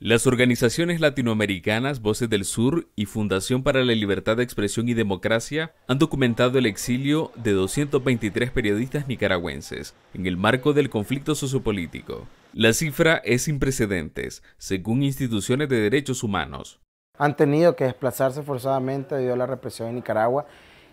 Las organizaciones latinoamericanas Voces del Sur y Fundación para la Libertad de Expresión y Democracia han documentado el exilio de 223 periodistas nicaragüenses en el marco del conflicto sociopolítico. La cifra es sin precedentes, según instituciones de derechos humanos. Han tenido que desplazarse forzadamente debido a la represión en Nicaragua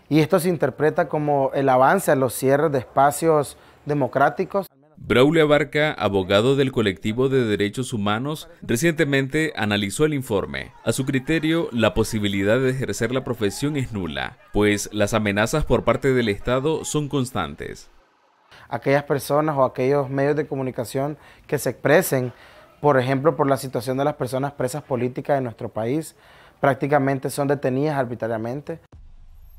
y esto se interpreta como el avance a los cierres de espacios democráticos Braulio Abarca, abogado del colectivo de derechos humanos, recientemente analizó el informe. A su criterio, la posibilidad de ejercer la profesión es nula, pues las amenazas por parte del Estado son constantes. Aquellas personas o aquellos medios de comunicación que se expresen, por ejemplo, por la situación de las personas presas políticas en nuestro país, prácticamente son detenidas arbitrariamente,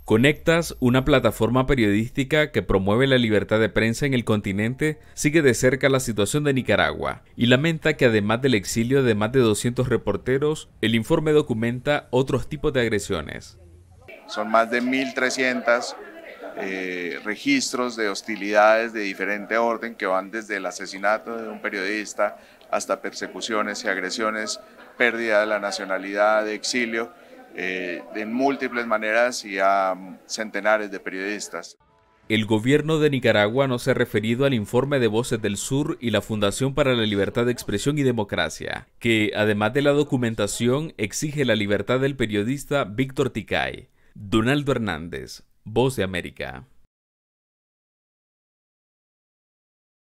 Conectas, una plataforma periodística que promueve la libertad de prensa en el continente, sigue de cerca la situación de Nicaragua y lamenta que además del exilio de más de 200 reporteros, el informe documenta otros tipos de agresiones. Son más de 1.300 eh, registros de hostilidades de diferente orden que van desde el asesinato de un periodista hasta persecuciones y agresiones, pérdida de la nacionalidad, exilio eh, de múltiples maneras y a centenares de periodistas. El gobierno de Nicaragua no se ha referido al informe de Voces del Sur y la Fundación para la Libertad de Expresión y Democracia, que, además de la documentación, exige la libertad del periodista Víctor Ticay. Donaldo Hernández, Voz de América.